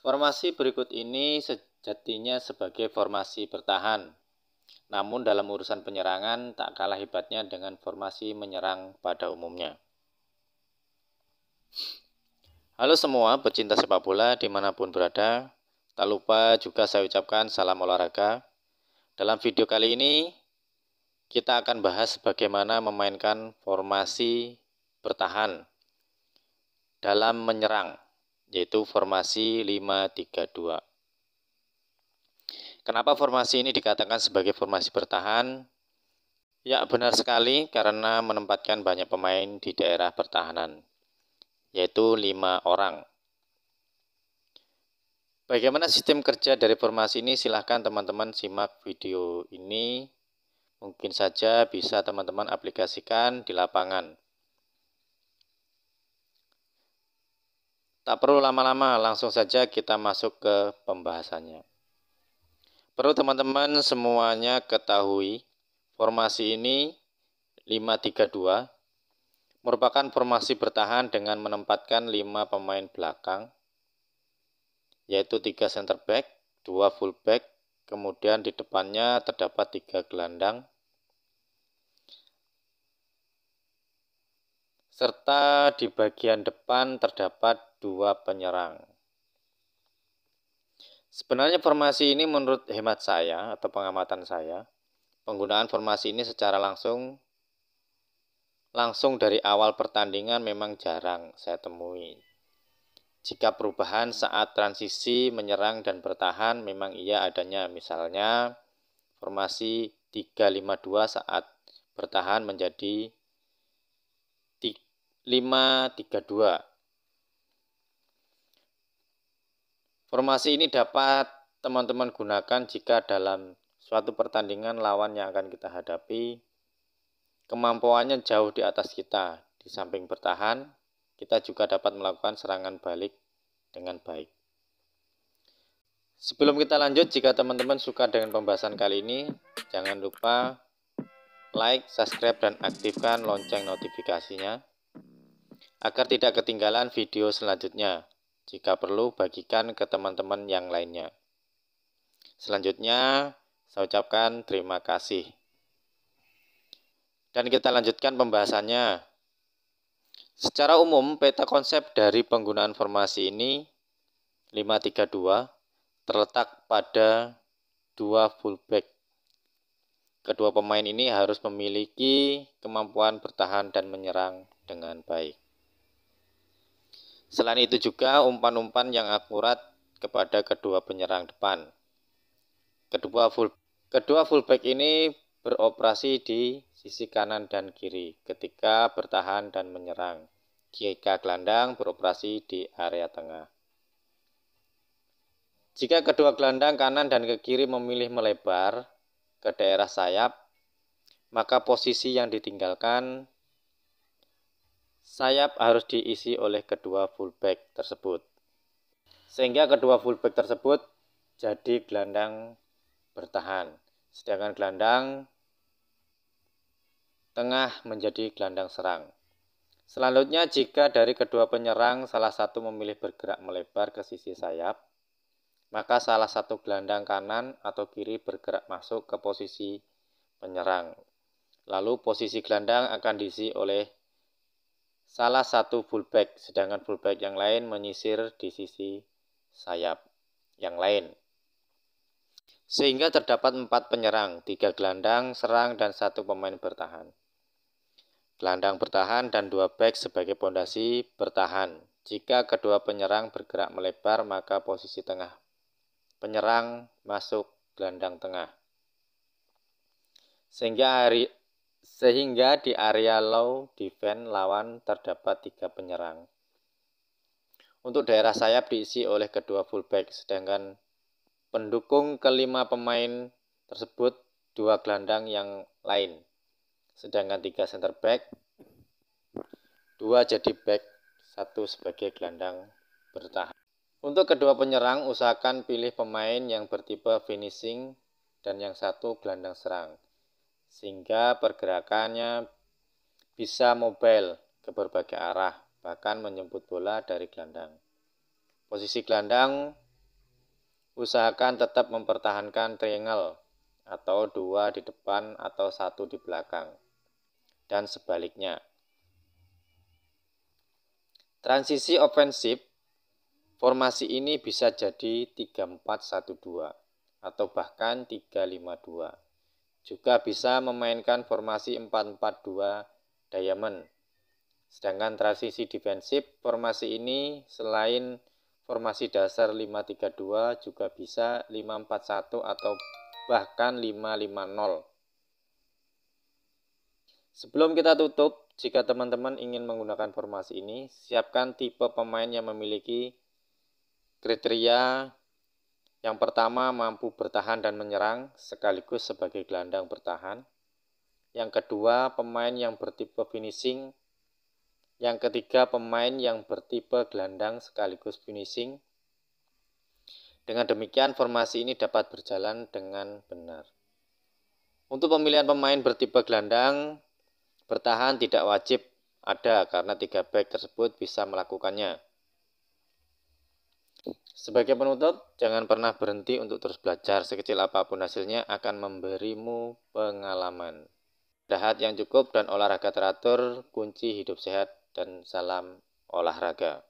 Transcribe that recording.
Formasi berikut ini sejatinya sebagai formasi bertahan. Namun dalam urusan penyerangan tak kalah hebatnya dengan formasi menyerang pada umumnya. Halo semua pecinta sepak bola dimanapun berada. Tak lupa juga saya ucapkan salam olahraga. Dalam video kali ini kita akan bahas bagaimana memainkan formasi bertahan dalam menyerang yaitu formasi 532. Kenapa formasi ini dikatakan sebagai formasi bertahan? Ya, benar sekali karena menempatkan banyak pemain di daerah pertahanan, yaitu lima orang. Bagaimana sistem kerja dari formasi ini? Silahkan teman-teman simak video ini. Mungkin saja bisa teman-teman aplikasikan di lapangan. Tak perlu lama-lama, langsung saja kita masuk ke pembahasannya. Perlu teman-teman semuanya ketahui, formasi ini 532 merupakan formasi bertahan dengan menempatkan 5 pemain belakang yaitu 3 center back, 2 full back, kemudian di depannya terdapat 3 gelandang serta di bagian depan terdapat dua penyerang. Sebenarnya formasi ini menurut hemat saya atau pengamatan saya, penggunaan formasi ini secara langsung langsung dari awal pertandingan memang jarang saya temui. Jika perubahan saat transisi menyerang dan bertahan memang iya adanya, misalnya formasi 352 saat bertahan menjadi 532 Formasi ini dapat teman-teman gunakan jika dalam suatu pertandingan lawan yang akan kita hadapi kemampuannya jauh di atas kita. Di samping bertahan, kita juga dapat melakukan serangan balik dengan baik. Sebelum kita lanjut, jika teman-teman suka dengan pembahasan kali ini, jangan lupa like, subscribe, dan aktifkan lonceng notifikasinya agar tidak ketinggalan video selanjutnya. Jika perlu, bagikan ke teman-teman yang lainnya. Selanjutnya, saya ucapkan terima kasih. Dan kita lanjutkan pembahasannya. Secara umum, peta konsep dari penggunaan formasi ini 532 terletak pada dua fullback. Kedua pemain ini harus memiliki kemampuan bertahan dan menyerang dengan baik. Selain itu juga umpan-umpan yang akurat kepada kedua penyerang depan. Kedua full kedua fullback ini beroperasi di sisi kanan dan kiri ketika bertahan dan menyerang. Jika gelandang beroperasi di area tengah. Jika kedua gelandang kanan dan ke kiri memilih melebar ke daerah sayap, maka posisi yang ditinggalkan sayap harus diisi oleh kedua fullback tersebut. Sehingga kedua fullback tersebut jadi gelandang bertahan. Sedangkan gelandang tengah menjadi gelandang serang. Selanjutnya, jika dari kedua penyerang salah satu memilih bergerak melebar ke sisi sayap, maka salah satu gelandang kanan atau kiri bergerak masuk ke posisi penyerang. Lalu posisi gelandang akan diisi oleh salah satu fullback, sedangkan fullback yang lain menyisir di sisi sayap yang lain. Sehingga terdapat empat penyerang, tiga gelandang, serang, dan satu pemain bertahan. Gelandang bertahan dan dua back sebagai pondasi bertahan. Jika kedua penyerang bergerak melebar, maka posisi tengah penyerang masuk gelandang tengah. Sehingga hari sehingga di area low defense lawan terdapat tiga penyerang. Untuk daerah sayap diisi oleh kedua fullback, sedangkan pendukung kelima pemain tersebut dua gelandang yang lain. Sedangkan tiga center back, dua jadi back, satu sebagai gelandang bertahan. Untuk kedua penyerang, usahakan pilih pemain yang bertipe finishing dan yang satu gelandang serang sehingga pergerakannya bisa mobile ke berbagai arah, bahkan menjemput bola dari gelandang. Posisi gelandang usahakan tetap mempertahankan triangle atau dua di depan atau satu di belakang dan sebaliknya. Transisi ofensif formasi ini bisa jadi 3412 atau bahkan 352. Juga bisa memainkan formasi 4-4-2 diamond. Sedangkan transisi defensif formasi ini selain formasi dasar 5-3-2 juga bisa 5-4-1 atau bahkan 5-5-0. Sebelum kita tutup, jika teman-teman ingin menggunakan formasi ini, siapkan tipe pemain yang memiliki kriteria yang pertama, mampu bertahan dan menyerang sekaligus sebagai gelandang bertahan. Yang kedua, pemain yang bertipe finishing. Yang ketiga, pemain yang bertipe gelandang sekaligus finishing. Dengan demikian, formasi ini dapat berjalan dengan benar. Untuk pemilihan pemain bertipe gelandang, bertahan tidak wajib ada karena tiga back tersebut bisa melakukannya. Sebagai penuntut, jangan pernah berhenti untuk terus belajar. Sekecil apapun hasilnya akan memberimu pengalaman. Dahat yang cukup dan olahraga teratur kunci hidup sehat dan salam olahraga.